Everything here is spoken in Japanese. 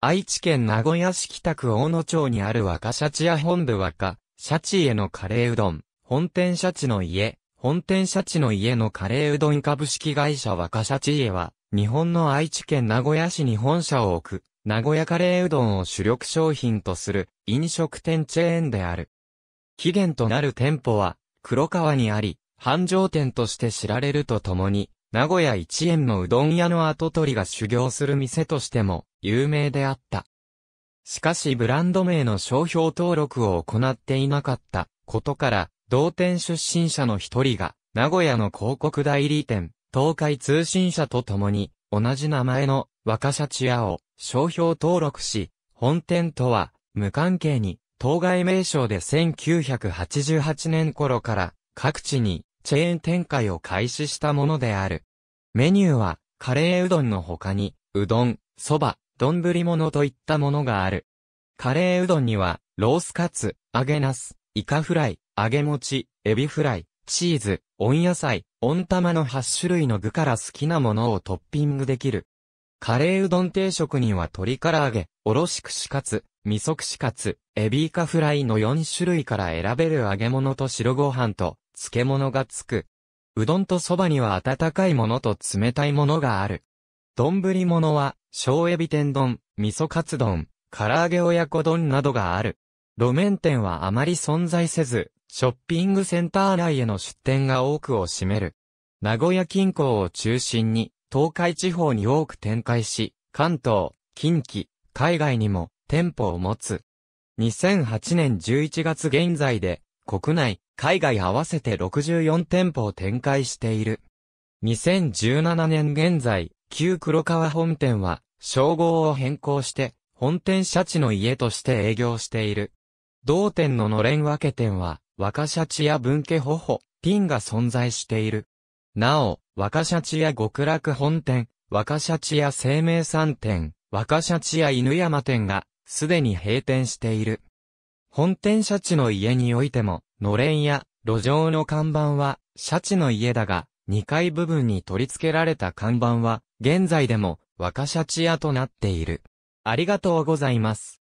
愛知県名古屋市北区大野町にある若シャチ屋本部若、シャチへのカレーうどん、本店シャチの家、本店シャチの家のカレーうどん株式会社若シャチ家は、日本の愛知県名古屋市に本社を置く、名古屋カレーうどんを主力商品とする飲食店チェーンである。起源となる店舗は、黒川にあり、繁盛店として知られるとともに、名古屋一円のうどん屋の後取りが修行する店としても有名であった。しかしブランド名の商標登録を行っていなかったことから、同店出身者の一人が、名古屋の広告代理店、東海通信社と共に、同じ名前の若社地屋を商標登録し、本店とは無関係に、当該名称で1988年頃から各地にチェーン展開を開始したものである。メニューは、カレーうどんの他に、うどん、そば、丼物といったものがある。カレーうどんには、ロースカツ、揚げナス、イカフライ、揚げ餅、エビフライ、チーズ、温野菜、温玉の8種類の具から好きなものをトッピングできる。カレーうどん定食には鶏唐揚げ、おろし串カツ、味噌串カツ、エビイカフライの4種類から選べる揚げ物と白ご飯と、漬物がつく。うどんとそばには温かいものと冷たいものがある。丼物は、小エビ天丼、味噌カツ丼、唐揚げ親子丼などがある。路面店はあまり存在せず、ショッピングセンター内への出店が多くを占める。名古屋近郊を中心に、東海地方に多く展開し、関東、近畿、海外にも店舗を持つ。2008年11月現在で、国内、海外合わせて64店舗を展開している。2017年現在、旧黒川本店は、称号を変更して、本店シャチの家として営業している。同店ののれん分け店は、若シャチや文家ほほ、ピンが存在している。なお、若シャチや極楽本店、若シャチや生命産店、若シャチや犬山店が、すでに閉店している。本店シャチの家においても、のれんや路上の看板は、シャチの家だが、2階部分に取り付けられた看板は、現在でも、若社地屋となっている。ありがとうございます。